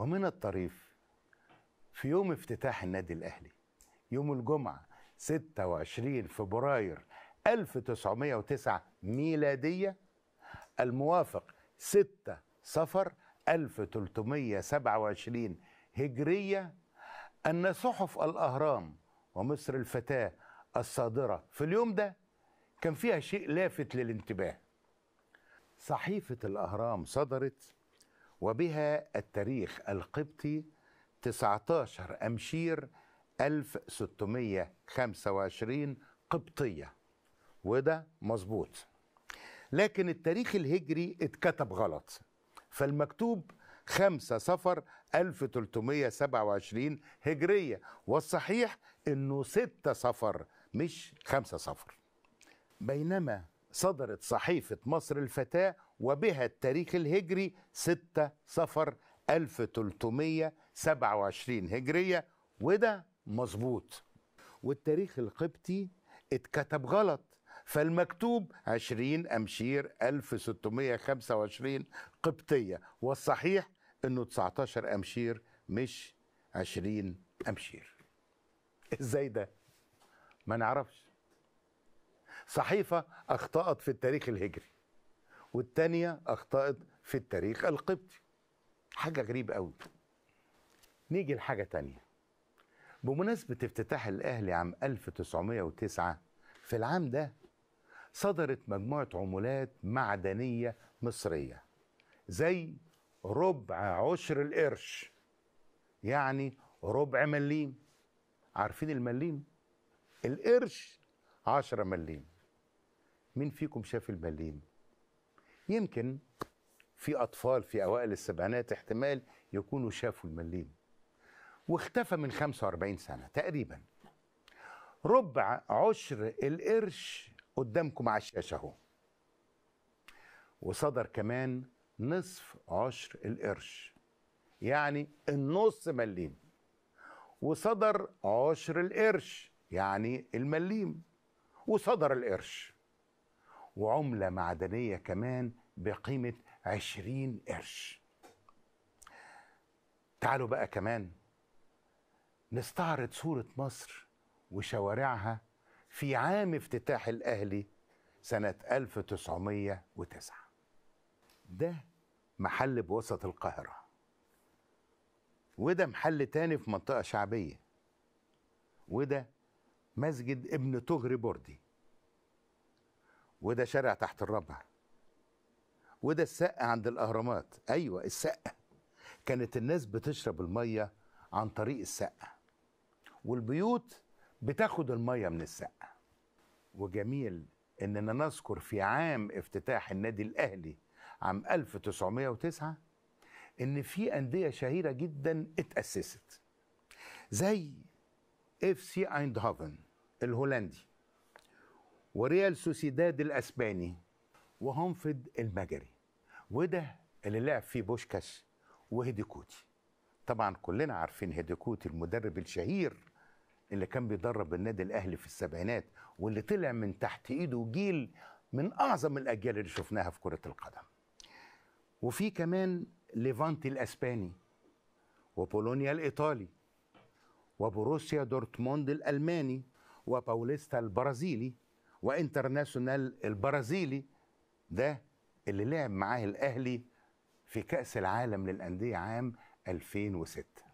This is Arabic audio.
ومن الطريف في يوم افتتاح النادي الأهلي يوم الجمعة 26 فبراير 1909 ميلادية الموافق 6 صفر 1327 هجرية أن صحف الأهرام ومصر الفتاة الصادرة في اليوم ده كان فيها شيء لافت للانتباه صحيفة الأهرام صدرت وبها التاريخ القبطي 19 أمشير 1625 قبطية وده مظبوط لكن التاريخ الهجري اتكتب غلط فالمكتوب 5 صفر 1327 هجرية والصحيح انه 6 صفر مش 5 صفر بينما صدرت صحيفة مصر الفتاة وبها التاريخ الهجري 6 صفر 1327 هجرية وده مظبوط والتاريخ القبطي اتكتب غلط فالمكتوب 20 أمشير 1625 قبطية والصحيح أنه 19 أمشير مش 20 أمشير إزاي ده؟ ما نعرفش صحيفة أخطأت في التاريخ الهجري والتانية أخطأت في التاريخ القبطي حاجة غريبة قوي نيجي لحاجة تانية بمناسبة افتتاح الأهلي عام 1909 في العام ده صدرت مجموعة عمولات معدنية مصرية زي ربع عشر القرش يعني ربع مليم عارفين المليم القرش 10 مليم مين فيكم شاف المليم يمكن في أطفال في أوائل السبعينات احتمال يكونوا شافوا المليم واختفى من 45 سنة تقريبا ربع عشر القرش قدامكم على الشاشة اهو وصدر كمان نصف عشر القرش يعني النص مليم وصدر عشر القرش يعني المليم وصدر القرش وعملة معدنية كمان بقيمة 20 قرش تعالوا بقى كمان نستعرض صورة مصر وشوارعها في عام افتتاح الأهلي سنة 1909 ده محل بوسط القاهرة وده محل تاني في منطقة شعبية وده مسجد ابن تجري بوردي وده شارع تحت الربع وده السقه عند الاهرامات ايوه السقه كانت الناس بتشرب الميه عن طريق السقه والبيوت بتاخد الميه من السقه وجميل اننا نذكر في عام افتتاح النادي الاهلي عام 1909 ان في انديه شهيره جدا اتاسست زي اف سي ايندهافن الهولندي وريال سوسيداد الاسباني وهنفد المجري وده اللي لعب فيه بوشكاس وهيديكوتي طبعا كلنا عارفين هيديكوتي المدرب الشهير اللي كان بيدرب النادي الاهلي في السبعينات واللي طلع من تحت ايده جيل من اعظم الاجيال اللي شفناها في كره القدم وفي كمان ليفانتي الاسباني وبولونيا الايطالي وبروسيا دورتموند الالماني وباوليستا البرازيلي وانترناشونال البرازيلي ده اللي لعب معاه الاهلي في كاس العالم للانديه عام 2006